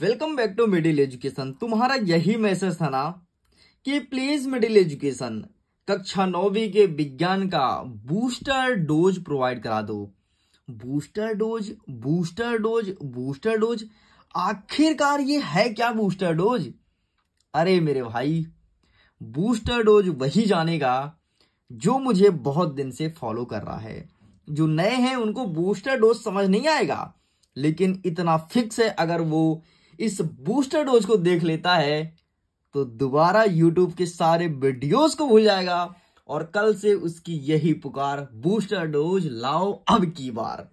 welcome back to middle education तुम्हारा यही message था ना कि प्लीज मिडिल एजुकेशन कक्षा नौवीं के विज्ञान का बूस्टर डोज प्रोवाइड करा दो booster dose booster dose booster dose आखिरकार ये है क्या बूस्टर डोज अरे मेरे भाई बूस्टर डोज वही जानेगा जो मुझे बहुत दिन से फॉलो कर रहा है जो नए हैं उनको बूस्टर डोज समझ नहीं आएगा लेकिन इतना फिक्स है अगर वो इस बूस्टर डोज को देख लेता है तो दोबारा यूट्यूब के सारे वीडियोस को भूल जाएगा और कल से उसकी यही पुकार बूस्टर डोज लाओ अब की बार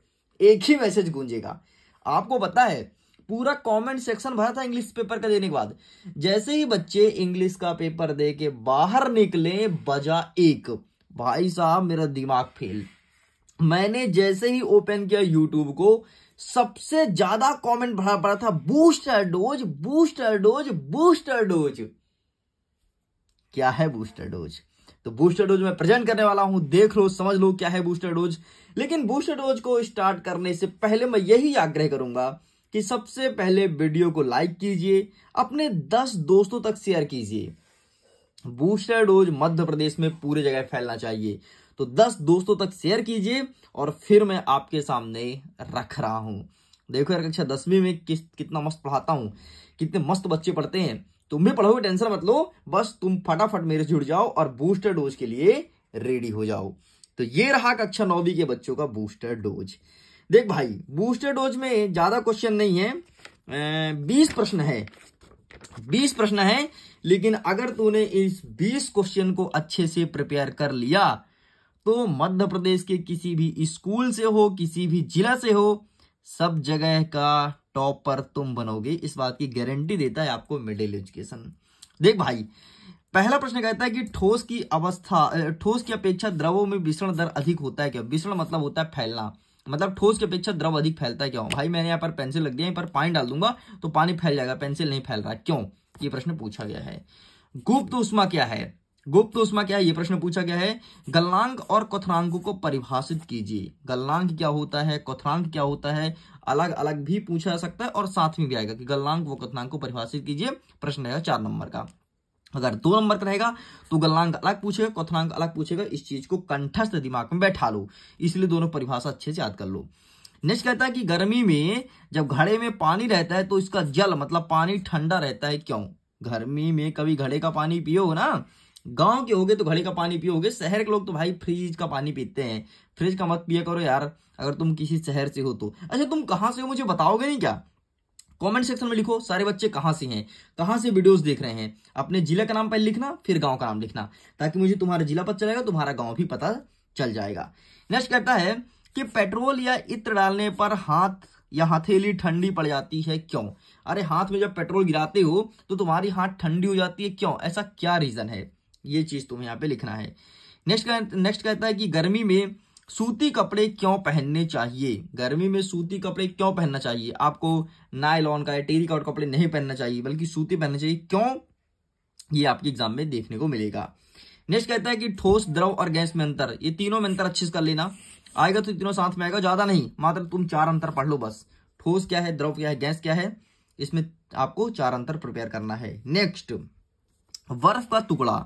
एक ही मैसेज गूंजेगा आपको पता है पूरा कमेंट सेक्शन भरा था इंग्लिश पेपर का देने के बाद जैसे ही बच्चे इंग्लिश का पेपर दे के बाहर निकले बजा एक भाई साहब मेरा दिमाग फेल मैंने जैसे ही ओपन किया यूट्यूब को सबसे ज्यादा कमेंट भरा पड़ा था booster dose booster dose booster dose क्या है बूस्टर डोज तो बूस्टर डोज मैं प्रेजेंट करने वाला हूं देख लो समझ लो क्या है बूस्टर डोज लेकिन बूस्टर डोज को स्टार्ट करने से पहले मैं यही आग्रह करूंगा कि सबसे पहले वीडियो को लाइक कीजिए अपने दस दोस्तों तक शेयर कीजिए बूस्टर डोज मध्य प्रदेश में पूरी जगह फैलना चाहिए तो दस दोस्तों तक शेयर कीजिए और फिर मैं आपके सामने रख रहा हूँ देखो यार कक्षा अच्छा, दसवीं में किस कितना मस्त पढ़ाता हूँ कितने मस्त बच्चे पढ़ते हैं तुम तो भी पढ़ोगे टेंशन मत लो बस तुम फटाफट मेरे से जुड़ जाओ और बूस्टर डोज के लिए रेडी हो जाओ तो ये रहा कक्षा नौवीं के बच्चों का बूस्टर डोज देख भाई बूस्टर डोज में ज्यादा क्वेश्चन नहीं है बीस प्रश्न है बीस प्रश्न है लेकिन अगर तूने इस बीस क्वेश्चन को अच्छे से प्रिपेयर कर लिया तो मध्य प्रदेश के किसी भी स्कूल से हो किसी भी जिला से हो सब जगह का टॉपर तुम बनोगे इस बात की गारंटी देता है आपको मिडिल एजुकेशन देख भाई पहला प्रश्न कहता है कि ठोस की अवस्था ठोस की अपेक्षा द्रवों में विषण दर अधिक होता है क्या विषण मतलब होता है फैलना मतलब ठोस की अपेक्षा द्रव अधिक फैलता है क्यों भाई मैंने यहाँ पर पेंसिल लग दिया पर पानी डाल दूंगा तो पानी फैल जाएगा पेंसिल नहीं फैल रहा क्यों ये प्रश्न पूछा गया है गुप्त उष्मा क्या है गुप्त उष्मा क्या है ये प्रश्न पूछा गया है गलनांक और कथनांक को परिभाषित कीजिए गलनांक क्या होता है कथनांक क्या होता है अलग अलग भी पूछा जा सकता है और साथ में भी आएगा कि गलनांक व कथनांक को परिभाषित कीजिए प्रश्न रहेगा चार नंबर का अगर दो नंबर का रहेगा तो गलनांक अलग पूछेगा कथनांक अलग पूछेगा इस चीज को कंठस्थ दिमाग में बैठा लो इसलिए दोनों परिभाषा अच्छे से याद कर लो नेक्स्ट कहता है कि गर्मी में जब घड़े में पानी रहता है तो इसका जल मतलब पानी ठंडा रहता है क्यों गर्मी में कभी घड़े का पानी पियो ना गांव के होगे तो घड़े का पानी पियोगे शहर के लोग तो भाई फ्रिज का पानी पीते हैं फ्रिज का मत पिया करो यार अगर तुम किसी शहर से हो तो अच्छा तुम कहाँ से हो मुझे बताओगे नहीं क्या कमेंट सेक्शन में लिखो सारे बच्चे कहाँ से हैं कहाँ से वीडियोस देख रहे हैं अपने जिला का नाम पहले लिखना फिर गांव का नाम लिखना ताकि मुझे तुम्हारा जिला पता चलेगा तुम्हारा गांव भी पता चल जाएगा नेक्स्ट कहता है कि पेट्रोल या इत्र डालने पर हाथ या हथेली ठंडी पड़ जाती है क्यों अरे हाथ में जब पेट्रोल गिराते हो तो तुम्हारी हाथ ठंडी हो जाती है क्यों ऐसा क्या रीजन है ये चीज तुम्हें यहाँ पे लिखना है नेक्स्ट नेक्स्ट कहता है कि गर्मी में सूती कपड़े क्यों पहनने चाहिए गर्मी में सूती कपड़े क्यों पहनना चाहिए आपको नायलॉन का टेरी का कपड़े नहीं पहनना चाहिए बल्कि सूती पहनने चाहिए क्यों ये आपके एग्जाम में देखने को मिलेगा नेक्स्ट कहता है कि ठोस द्रव और गैस में अंतर ये तीनों में अंतर अच्छे से कर लेना आएगा तो तीनों साथ में आएगा ज्यादा नहीं मात्र तुम चार अंतर पढ़ लो बस ठोस क्या है द्रव क्या है गैस क्या है इसमें आपको चार अंतर प्रिपेयर करना है नेक्स्ट बर्फ का टुकड़ा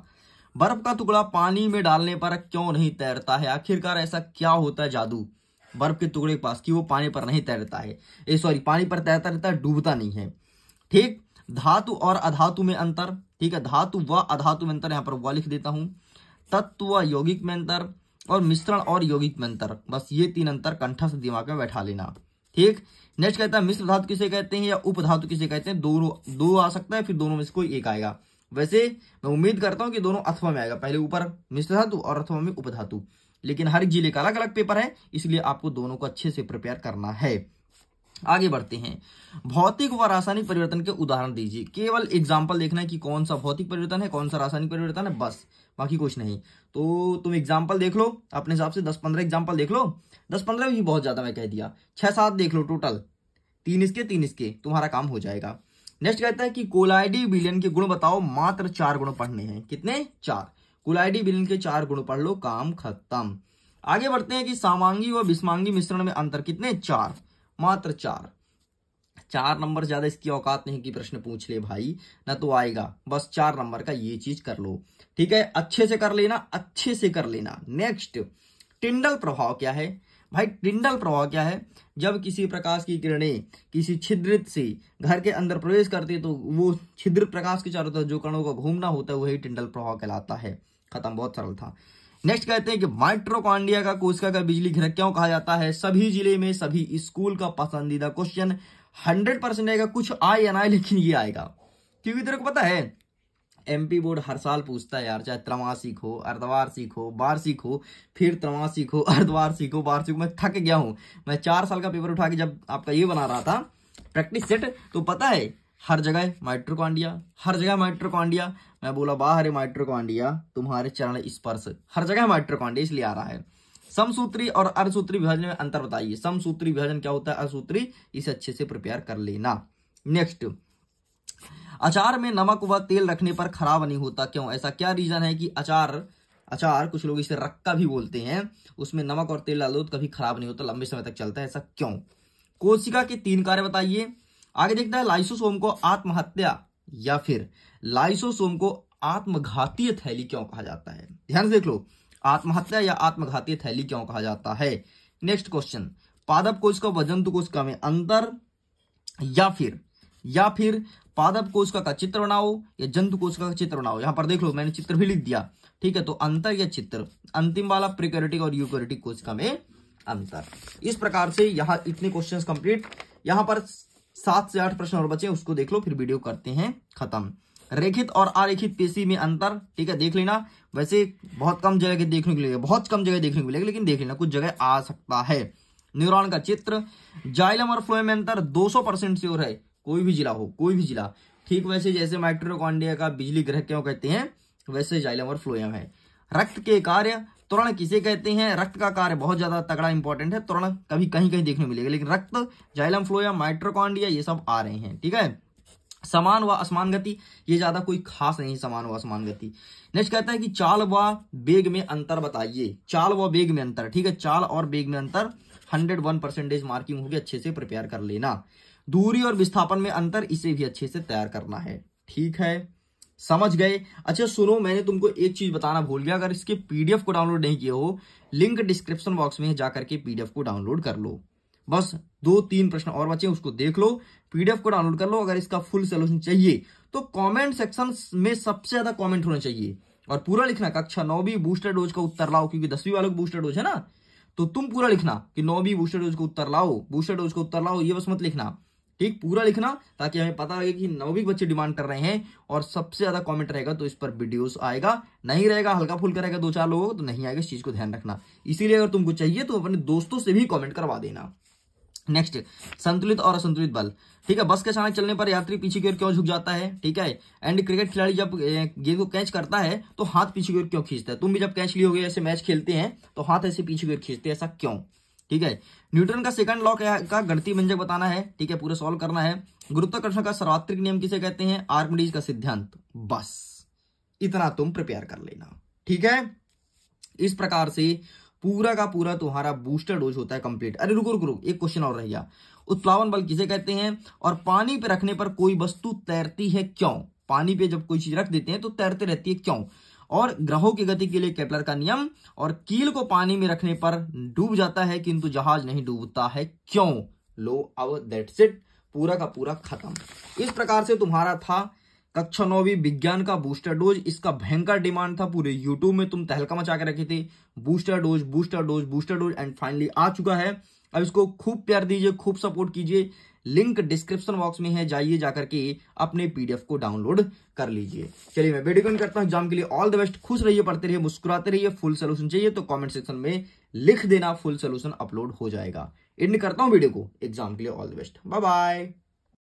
बर्फ का टुकड़ा पानी में डालने पर क्यों नहीं तैरता है आखिरकार ऐसा क्या होता है जादू बर्फ के टुकड़े के पास कि वो पानी पर नहीं तैरता है ए सॉरी पानी पर तैरता रहता है डूबता नहीं है ठीक धातु और अधातु में अंतर ठीक है धातु व अधातु में अंतर यहाँ पर वह लिख देता हूं तत्व यौगिक में अंतर और मिश्रण और यौगिक में अंतर बस ये तीन अंतर कंठस्थ दिमाग में बैठा लेना ठीक नेक्स्ट कहता है मिश्र धातु किसे कहते हैं या उप धातु किसे कहते हैं दोनों दो आ सकता है फिर दोनों में से कोई एक आएगा वैसे मैं उम्मीद करता हूं कि दोनों अथवा में आएगा पहले ऊपर मिश्र धातु और अथवा में उपधातु लेकिन हर एक जिले का अलग अलग पेपर है इसलिए आपको दोनों को अच्छे से प्रिपेयर करना है आगे बढ़ते हैं भौतिक व रासायनिक परिवर्तन के उदाहरण दीजिए केवल एग्जाम्पल देखना है कि कौन सा भौतिक परिवर्तन है कौन सा रासायनिक परिवर्तन है बस बाकी कुछ नहीं तो तुम एग्जाम्पल देख लो अपने हिसाब से दस पंद्रह एग्जाम्पल देख लो दस पंद्रह भी बहुत ज्यादा मैं कह दिया छह सात देख लो टोटल तीन इसके तीन इसके तुम्हारा काम हो जाएगा नेक्स्ट कहता है कि कोलाइडी विलियन के गुण बताओ मात्र चार गुण पढ़ने हैं कितने चार कोलाइडी विलियन के चार गुण पढ़ लो काम खत्म आगे बढ़ते हैं कि सामांगी व विषमांगी मिश्रण में अंतर कितने चार मात्र चार चार नंबर ज्यादा इसकी औकात नहीं कि प्रश्न पूछ ले भाई ना तो आएगा बस चार नंबर का ये चीज कर लो ठीक है अच्छे से कर लेना अच्छे से कर लेना नेक्स्ट टिंडल प्रभाव क्या है भाई टिंडल प्रभाव क्या है जब किसी प्रकाश की किरणें किसी छिद्रित से घर के अंदर प्रवेश करती है तो वो छिद्रित प्रकाश के चारों तरफ जो कणों का घूमना होता है वही टिंडल प्रभाव कहलाता है खत्म बहुत सरल था नेक्स्ट कहते हैं कि माइट्रोकॉन्डिया का कोशिका का बिजली घर क्यों कहा जाता है सभी जिले में सभी स्कूल का पसंदीदा क्वेश्चन हंड्रेड परसेंट आएगा कुछ आए या ना लेकिन ये आएगा क्योंकि तेरे को पता है एमपी बोर्ड हर साल पूछता है यार चाहे त्रमासिक हो अर्धवार सीखो वार्षिक हो फिर त्रमासिक हो अर्धवार्षिक हो वार्षिक मैं थक गया हूँ मैं चार साल का पेपर उठा के जब आपका ये बना रहा था प्रैक्टिस सेट तो पता है हर जगह माइट्रोकॉन्डिया हर जगह माइट्रोकॉन्डिया मैं बोला बाहर है माइट्रोकॉन्डिया तुम्हारे चरण स्पर्श हर जगह माइट्रोकॉन्डिया इसलिए आ रहा है समसूत्री और अर्धसूत्री विभाजन में अंतर बताइए समसूत्री विभाजन क्या होता है अर्धसूत्री इसे अच्छे से प्रिपेयर कर लेना नेक्स्ट अचार में नमक व तेल रखने पर खराब नहीं होता क्यों ऐसा क्या रीजन है कि अचार अचार कुछ लोग इसे रक्का भी बोलते हैं उसमें नमक और तेल डालो तो कभी खराब नहीं होता लंबे समय तक चलता है ऐसा क्यों कोशिका के तीन कार्य बताइए आगे देखता है लाइसोसोम को आत्महत्या या फिर लाइसोसोम को आत्मघातीय थैली क्यों कहा जाता है ध्यान से देख लो आत्महत्या या आत्मघातीय थैली क्यों कहा जाता है नेक्स्ट क्वेश्चन पादप कोशिका व जंतु कोशिका में अंतर या फिर या फिर पादप कोशिका का चित्र बनाओ या जंतु कोशिका का चित्र बनाओ यहाँ पर देख लो मैंने चित्र भी लिख दिया ठीक है तो अंतर या चित्र अंतिम वाला प्रिकोरिटिक और कोश कोशिका में अंतर इस प्रकार से यहाँ इतने क्वेश्चन कंप्लीट यहाँ पर सात से आठ प्रश्न और बचे उसको देख लो फिर वीडियो करते हैं खत्म रेखित और अरेखित पेशी में अंतर ठीक है देख लेना वैसे बहुत कम जगह के देखने को मिलेगा बहुत कम जगह देखने को मिलेगा लेकिन देख लेना कुछ जगह आ सकता है न्यूरॉन का चित्र जाइलम और फ्लोएम में अंतर 200 परसेंट से और है कोई भी जिला हो कोई भी जिला ठीक वैसे जैसे माइट्रोकॉन्डिया का बिजली ग्रह क्यों कहते हैं वैसे जाइलम और फ्लोयम है रक्त के कार्य त्वरण किसे कहते हैं रक्त का कार्य बहुत ज्यादा तगड़ा इंपॉर्टेंट है त्वरण कभी कहीं कहीं देखने मिलेगा लेकिन रक्त जाइलम फ्लोयम माइट्रोकॉन्डिया ये सब आ रहे हैं ठीक है समान व असमान गति ये ज्यादा कोई खास नहीं समान व असमान गति नेक्स्ट कहता है कि चाल व बेग में अंतर बताइए चाल व बेग में अंतर ठीक है चाल और बेग में अंतर हंड्रेड वन परसेंटेज मार्किंग होगी अच्छे से प्रिपेयर कर लेना दूरी और विस्थापन में अंतर इसे भी अच्छे से तैयार करना है ठीक है समझ गए अच्छा सुनो मैंने तुमको एक चीज बताना भूल गया अगर इसके पीडीएफ को डाउनलोड नहीं किया हो लिंक डिस्क्रिप्शन बॉक्स में जाकर के पीडीएफ को डाउनलोड कर लो बस दो तीन प्रश्न और बचे उसको देख लो पीडीएफ को डाउनलोड कर लो अगर इसका फुल सोल्यूशन चाहिए तो कमेंट सेक्शन में सबसे ज्यादा कमेंट होना चाहिए और पूरा लिखना कक्षा नौवीं बूस्टर डोज का उत्तर लाओ क्योंकि दसवीं वालों का बूस्टर डोज है ना तो तुम पूरा लिखना कि नौवीं बूस्टर डोज का उत्तर लाओ बूस्टर डोज का उत्तर लाओ ये बस मत लिखना ठीक पूरा लिखना ताकि हमें पता लगे कि नवोबिक बच्चे डिमांड कर रहे हैं और सबसे ज्यादा कमेंट रहेगा तो इस पर वीडियोस आएगा नहीं रहेगा हल्का फुल्का रहेगा दो चार लोगों तो नहीं आएगा इस चीज को ध्यान रखना इसीलिए अगर तुमको चाहिए तो अपने दोस्तों से भी कॉमेंट करवा देना नेक्स्ट संतुलित और असंतुलित बल ठीक है बस के अचानक चलने पर यात्री पीछे की ओर क्यों झुक जाता है ठीक है एंड क्रिकेट खिलाड़ी जब गेंद को कैच करता है तो हाथ पीछे की ओर क्यों खींचता है तुम भी जब कैच लिए गए ऐसे मैच खेलते हैं तो हाथ ऐसे पीछे की ओर खींचते हैं ऐसा क्यों ठीक है न्यूटन का सेकंड लॉ का गणती व्यंजक बताना है ठीक है पूरा सॉल्व करना है गुरुत्वाकर्षण का सर्वात्रिक नियम किसे कहते हैं आर्मडीज का सिद्धांत बस इतना तुम प्रिपेयर कर लेना ठीक है इस प्रकार से पूरा का पूरा तुम्हारा बूस्टर डोज होता है कंप्लीट अरे रुको रुको रुको एक क्वेश्चन और रह गया उत्प्लावन बल किसे कहते हैं और पानी पे रखने पर कोई वस्तु तैरती है क्यों पानी पे जब कोई चीज रख देते हैं तो तैरते रहती है क्यों और ग्रहों की गति के लिए केपलर का नियम और कील को पानी में रखने पर डूब जाता है किंतु जहाज नहीं डूबता है क्यों लो अब दैट्स इट पूरा का पूरा खत्म इस प्रकार से तुम्हारा था कक्षा नौवीं विज्ञान का बूस्टर डोज इसका भयंकर डिमांड था पूरे यूट्यूब में तुम तहलका मचा के रखे थे booster dose booster dose booster dose and finally आ चुका है अब इसको खूब प्यार दीजिए खूब सपोर्ट कीजिए लिंक डिस्क्रिप्शन बॉक्स में है जाइए जाकर के अपने पीडीएफ को डाउनलोड कर लीजिए चलिए मैं वीडियो कॉल करता हूँ एग्जाम के लिए ऑल द बेस्ट खुश रहिए पढ़ते रहिए मुस्कुराते रहिए फुल सोल्यूशन चाहिए तो कॉमेंट सेक्शन में लिख देना फुल सोल्यूशन अपलोड हो जाएगा इन करता हूँ वीडियो को एग्जाम के लिए all the best bye bye